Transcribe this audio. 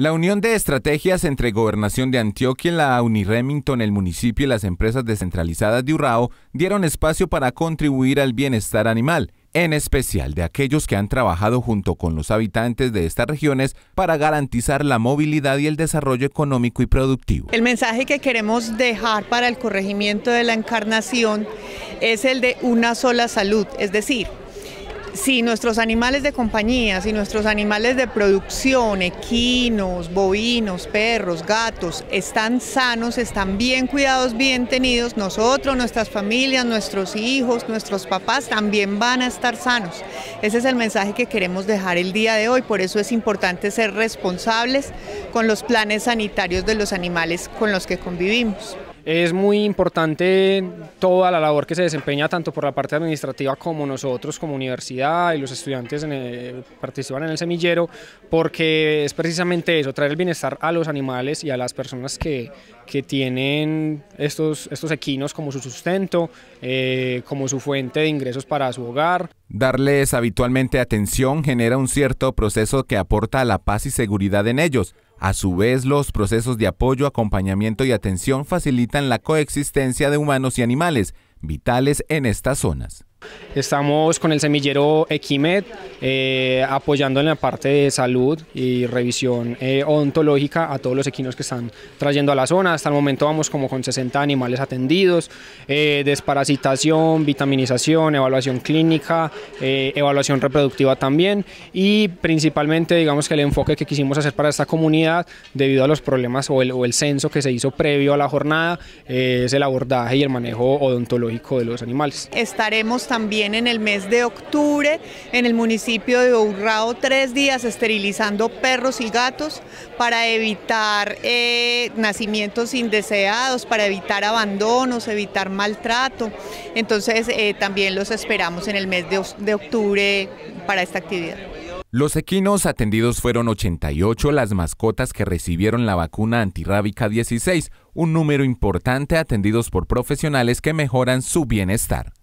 La unión de estrategias entre Gobernación de Antioquia, la Uniremington, el municipio y las empresas descentralizadas de Urrao dieron espacio para contribuir al bienestar animal, en especial de aquellos que han trabajado junto con los habitantes de estas regiones para garantizar la movilidad y el desarrollo económico y productivo. El mensaje que queremos dejar para el corregimiento de la encarnación es el de una sola salud, es decir, si nuestros animales de compañía, si nuestros animales de producción, equinos, bovinos, perros, gatos, están sanos, están bien cuidados, bien tenidos. Nosotros, nuestras familias, nuestros hijos, nuestros papás también van a estar sanos. Ese es el mensaje que queremos dejar el día de hoy. Por eso es importante ser responsables con los planes sanitarios de los animales con los que convivimos. Es muy importante toda la labor que se desempeña tanto por la parte administrativa como nosotros como universidad y los estudiantes que eh, participan en el semillero porque es precisamente eso, traer el bienestar a los animales y a las personas que, tienen estos, equinos como su sustento, eh, como su fuente de ingresos para su hogar. Darles habitualmente atención genera un cierto proceso que aporta la paz y seguridad en ellos a su vez, los procesos de apoyo, acompañamiento y atención facilitan la coexistencia de humanos y animales, vitales en estas zonas. Estamos con el semillero Equimed eh, apoyando en la parte de salud y revisión odontológica eh, a todos los equinos que están trayendo a la zona. Hasta el momento vamos como con 60 animales atendidos, eh, desparasitación, vitaminización, evaluación clínica, evaluación reproductiva también y principalmente digamos que el enfoque que quisimos hacer para esta comunidad debido a los problemas o el, o el censo que se hizo previo a la jornada es el abordaje y el manejo odontológico de los animales. Estaremos también en el mes de octubre en el municipio de Urrao tres días esterilizando perros y gatos para evitar eh, nacimientos indeseados, para evitar abandonos, evitar maltrato. Entonces eh, también los esperamos en el mes de, de octubre para esta actividad. Los equinos atendidos fueron 88 las mascotas que recibieron la vacuna antirrábica 16, un número importante atendidos por profesionales que mejoran su bienestar.